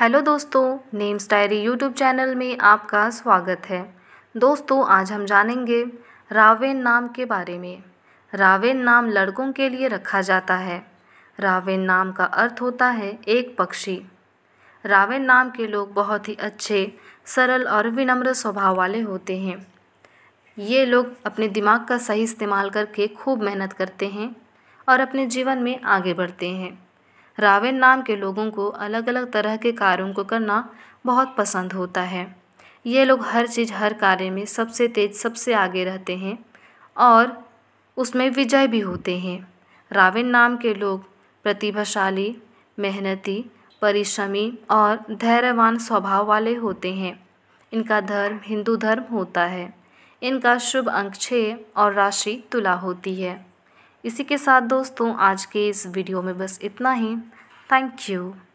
hello दोस्तों names diary YouTube channel में आपका स्वागत है दोस्तों आज हम जानेंगे रावेन नाम के बारे में रावेन नाम लड़कों के लिए रखा जाता है रावेन नाम का अर्थ होता है एक पक्षी रावेन नाम के लोग बहुत ही अच्छे सरल और विनम्र स्वभाव वाले होते हैं ये लोग अपने दिमाग का सही इस्तेमाल करके खूब मेहनत करते हैं और अपने जीवन में आगे बढ़ते हैं रावण नाम के लोगों को अलग अलग तरह के कार्यों को करना बहुत पसंद होता है ये लोग हर चीज़ हर कार्य में सबसे तेज सबसे आगे रहते हैं और उसमें विजय भी होते हैं रावण नाम के लोग प्रतिभाशाली मेहनती परिश्रमी और धैर्यवान स्वभाव वाले होते हैं इनका धर्म हिंदू धर्म होता है इनका शुभ अंक छः और राशि तुला होती है इसी के साथ दोस्तों आज के इस वीडियो में बस इतना ही थैंक यू